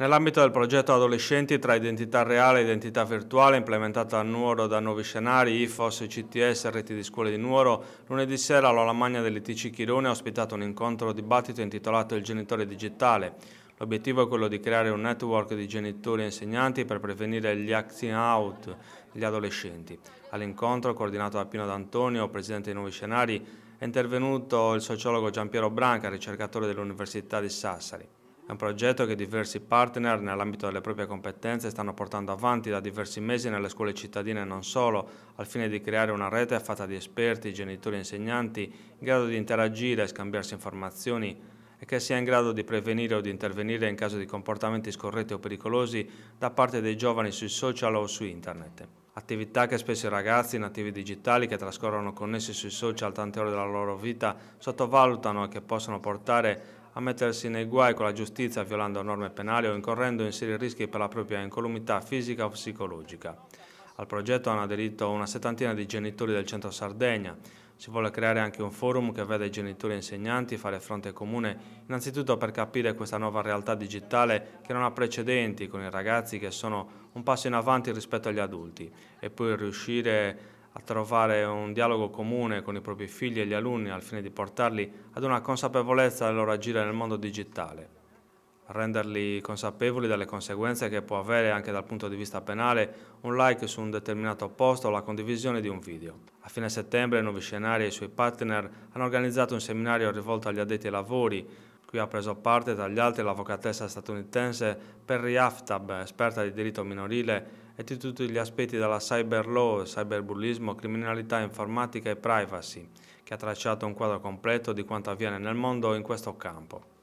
Nell'ambito del progetto Adolescenti tra identità reale e identità virtuale implementato a Nuoro da nuovi scenari, IFOS, CTS, e reti di scuole di Nuoro, lunedì sera all'Olamagna dell'ITC Chirone ha ospitato un incontro dibattito intitolato Il genitore digitale. L'obiettivo è quello di creare un network di genitori e insegnanti per prevenire gli acting out degli adolescenti. All'incontro, coordinato da Pino D'Antonio, presidente di Nuovi Scenari, è intervenuto il sociologo Giampiero Branca, ricercatore dell'Università di Sassari. È un progetto che diversi partner nell'ambito delle proprie competenze stanno portando avanti da diversi mesi nelle scuole cittadine e non solo, al fine di creare una rete fatta di esperti, genitori e insegnanti in grado di interagire e scambiarsi informazioni e che sia in grado di prevenire o di intervenire in caso di comportamenti scorretti o pericolosi da parte dei giovani sui social o su internet. Attività che spesso i ragazzi nativi digitali che trascorrono connessi sui social tante ore della loro vita sottovalutano e che possono portare a mettersi nei guai con la giustizia violando norme penali o incorrendo in seri rischi per la propria incolumità fisica o psicologica. Al progetto hanno aderito una settantina di genitori del centro Sardegna. Si vuole creare anche un forum che veda i genitori e insegnanti fare fronte comune, innanzitutto per capire questa nuova realtà digitale che non ha precedenti con i ragazzi che sono un passo in avanti rispetto agli adulti e poi riuscire a a trovare un dialogo comune con i propri figli e gli alunni al fine di portarli ad una consapevolezza del loro agire nel mondo digitale, renderli consapevoli delle conseguenze che può avere anche dal punto di vista penale un like su un determinato post o la condivisione di un video. A fine settembre Nuovi Scenari e i suoi partner hanno organizzato un seminario rivolto agli addetti ai lavori cui ha preso parte tra gli altri l'avvocatessa statunitense Perry Aftab, esperta di diritto minorile e di tutti gli aspetti della cyber law, cyberbullismo, criminalità informatica e privacy, che ha tracciato un quadro completo di quanto avviene nel mondo in questo campo.